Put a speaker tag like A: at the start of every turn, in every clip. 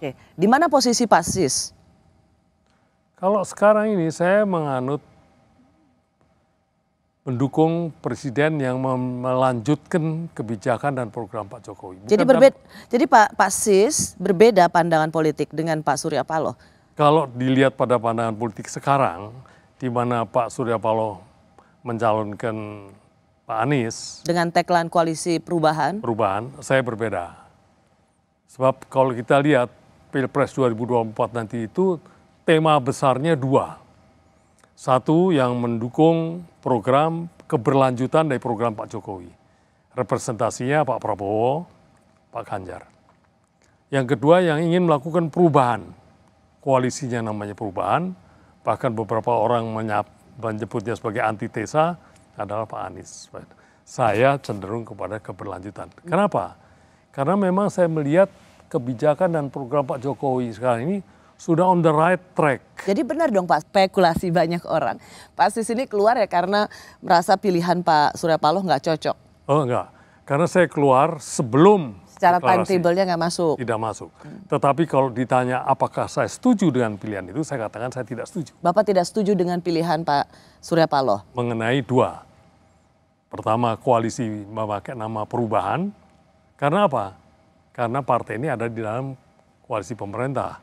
A: Oke, di mana posisi Pasis? Kalau sekarang ini saya menganut mendukung presiden yang melanjutkan kebijakan dan program Pak Jokowi. Bukan jadi berbeda, jadi Pak Pak Sis berbeda pandangan politik dengan Pak Surya Paloh. Kalau dilihat pada pandangan politik sekarang, di mana Pak Surya Paloh mencalonkan Pak Anies dengan tagline koalisi perubahan. Perubahan, saya berbeda. Sebab kalau kita lihat Pilpres 2024 nanti itu tema besarnya dua. Satu yang mendukung program keberlanjutan dari program Pak Jokowi. Representasinya Pak Prabowo, Pak Ganjar. Yang kedua yang ingin melakukan perubahan. Koalisinya namanya perubahan, bahkan beberapa orang menyap, menyebutnya sebagai antitesa adalah Pak Anies. Saya cenderung kepada keberlanjutan. Kenapa? Karena memang saya melihat kebijakan dan program Pak Jokowi sekarang ini sudah on the right track. Jadi benar dong Pak, spekulasi banyak orang. Pak Sis ini keluar ya karena merasa pilihan Pak Surya Paloh nggak cocok? Oh enggak, karena saya keluar sebelum Secara timetable-nya nggak masuk? Tidak masuk. Hmm. Tetapi kalau ditanya apakah saya setuju dengan pilihan itu, saya katakan saya tidak setuju. Bapak tidak setuju dengan pilihan Pak Surya Paloh? Mengenai dua. Pertama, koalisi memakai nama perubahan. Karena apa? karena partai ini ada di dalam koalisi pemerintah.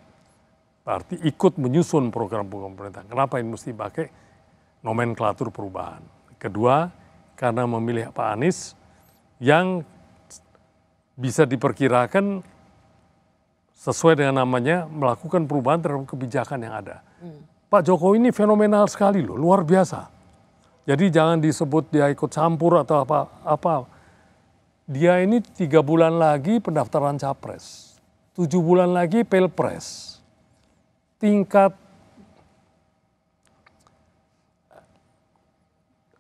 A: Berarti ikut menyusun program pemerintah. Kenapa ini mesti pakai nomenklatur perubahan? Kedua, karena memilih Pak Anies yang bisa diperkirakan sesuai dengan namanya melakukan perubahan terhadap kebijakan yang ada. Hmm. Pak Jokowi ini fenomenal sekali loh, luar biasa. Jadi jangan disebut dia ikut campur atau apa apa dia ini tiga bulan lagi pendaftaran capres, tujuh bulan lagi pilpres. Tingkat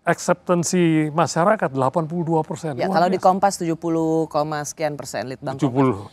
A: akseptansi masyarakat 82 persen. Ya, kalau di Kompas 70, sekian persen, 70.